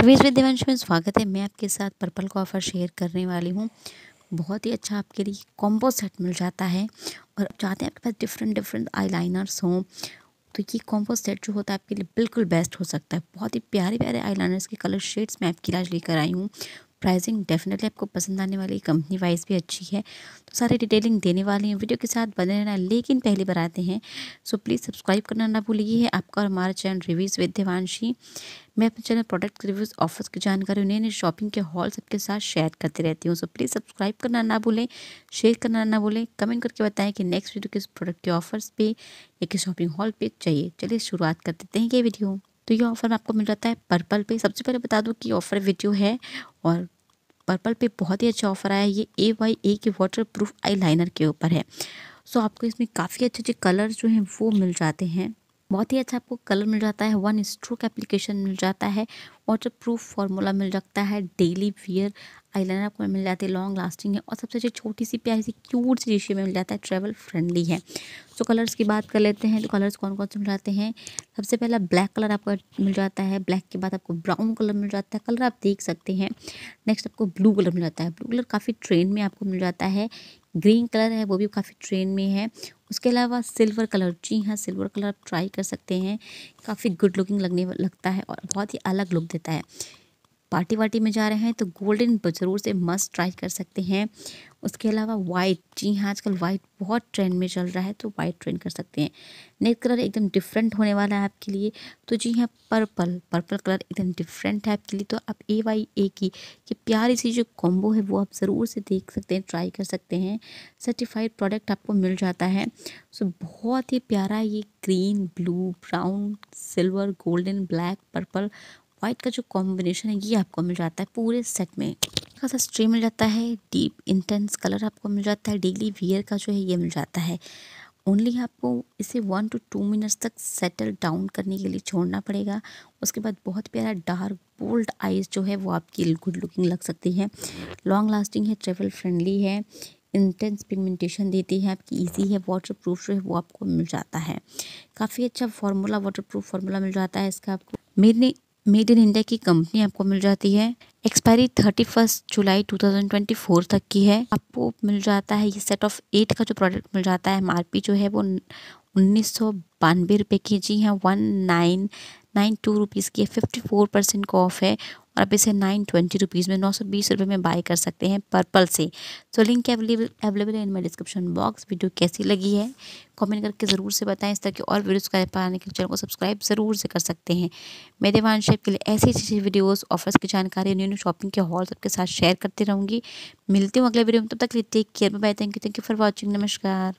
रवीश विद्यवंश में स्वागत है मैं आपके साथ पर्पल का ऑफ़र शेयर करने वाली हूँ बहुत ही अच्छा आपके लिए कॉम्बो सेट मिल जाता है और चाहते हैं आपके पास डिफरेंट डिफरेंट आईलाइनर्स हों तो ये कॉम्बो सेट जो होता है आपके लिए बिल्कुल बेस्ट हो सकता है बहुत ही प्यारे प्यारे आईलाइनर्स के कलर शेड्स मैं आपके लिए लेकर आई हूँ प्राइसिंग डेफिनेटली आपको पसंद आने वाली कंपनी वाइज भी अच्छी है तो सारे डिटेलिंग देने वाले हैं वीडियो के साथ बने रहना लेकिन पहली बार आते हैं सो प्लीज़ सब्सक्राइब करना ना भूलिए आपका और हमारा चैनल रिव्यूज़ विद देवानशी मैं अपने चैनल प्रोडक्ट रिव्यूज़ ऑफर्स की जानकारी उन्हें नई शॉपिंग के हॉल सबके साथ शेयर करते रहती हूँ सो प्लीज़ सब्सक्राइब करना ना भूलें शेयर करना ना भूलें कमेंट करके बताएं कि नेक्स्ट वीडियो किस प्रोडक्ट के ऑफर्स पे या किस शॉपिंग हॉल पे चाहिए चलिए शुरुआत कर देते हैं ये वीडियो तो ये ऑफ़र आपको मिल जाता है पर्पल पे सबसे पहले बता दूँ कि ऑफ़र वीडियो है और पर्पल पे बहुत ही अच्छा ऑफर आया ये ए वाई ए के वाटर प्रूफ आई लाइनर के ऊपर है सो आपको इसमें काफ़ी अच्छे अच्छे कलर जो हैं वो मिल जाते हैं बहुत ही अच्छा आपको कलर मिल जाता है वन स्ट्रोक एप्लीकेशन मिल जाता है वाटर प्रूफ फार्मूला मिल जाता है डेली वियर आई लाइनर आपको मिल जाती है लॉन्ग लास्टिंग है और सबसे अच्छी छोटी सी प्यारी सी क्यूट सी रेशियो में मिल जाता है ट्रेवल फ्रेंडली है तो कलर्स की बात कर लेते हैं तो कलर्स कौन कौन से मिल जाते हैं सबसे पहला ब्लैक कलर आपको मिल जाता है ब्लैक के बाद आपको ब्राउन कलर मिल जाता है कलर आप देख सकते हैं नेक्स्ट आपको ब्लू कलर मिल जाता है ब्लू कलर काफ़ी ट्रेंड में आपको मिल जाता है ग्रीन कलर है वो भी काफ़ी ट्रेंड में है उसके अलावा सिल्वर कलर जी हाँ सिल्वर कलर आप ट्राई कर सकते हैं काफ़ी गुड लुकिंग लगने लगता है और बहुत ही अलग लुक देता है पार्टी वार्टी में जा रहे हैं तो गोल्डन ज़रूर से मस्ट ट्राई कर सकते हैं उसके अलावा वाइट जी हाँ आजकल वाइट बहुत ट्रेंड में चल रहा है तो वाइट ट्रेंड कर सकते हैं नेक्स्ट कलर एकदम डिफरेंट होने वाला है आपके लिए तो जी हाँ पर्पल पर्पल कलर एकदम डिफरेंट है आपके लिए तो आप ए वाई ए की ये प्यारी सी जो कॉम्बो है वो आप ज़रूर से देख सकते हैं ट्राई कर सकते हैं सर्टिफाइड प्रोडक्ट आपको मिल जाता है सो बहुत ही प्यारा ये green blue brown silver golden black purple white का जो कॉम्बिनेशन है ये आपको मिल जाता है पूरे सेट में खासा स्ट्रे मिल जाता है डीप इंटेंस कलर आपको मिल जाता है डेली वियर का जो है ये मिल जाता है ओनली आपको इसे वन टू टू मिनट्स तक सेटल डाउन करने के लिए छोड़ना पड़ेगा उसके बाद बहुत प्यारा डार्क बोल्ड आइज़ जो है वो आपकी गुड लुकिंग लग सकती है लॉन्ग लास्टिंग है ट्रेवल फ्रेंडली है इंटेंस पिगमेंटेशन देती है आपकी इजी है वाटर प्रूफ जो है वो आपको मिल जाता है काफ़ी अच्छा फार्मूला वाटर प्रूफ फार्मूला मिल जाता है इसका आपको मैंने मेड इन इंडिया की कंपनी आपको मिल जाती है एक्सपायरी थर्टी फर्स्ट जुलाई 2024 तक की है आपको मिल जाता है ये सेट ऑफ एट का जो प्रोडक्ट मिल जाता है एम जो है वो उन्नीस सौ बानवे रुपये के जी है one nine nine two rupees की फिफ्टी फोर परसेंट का ऑफ है और आप इसे नाइन ट्वेंटी रुपीज़ में नौ सौ बीस रुपये में बाय कर सकते हैं पर्पल से सो लिंक अवेलेबल अवेलेबल है in my description box video कैसी लगी है कमेंट करके ज़रूर से बताएं इस तरह की और वीडियोस का पाने के चैनल को सब्सक्राइब ज़रूर से कर सकते हैं मेरे वन शेप के लिए ऐसी अच्छी वीडियोस ऑफर्स की जानकारी न्यू न्यू शॉपिंग के हॉल सबके साथ शेयर करती रहूँगी मिलती हूँ अगले वीडियो में तब तक लिए take care bye thank you thank you for watching नमस्कार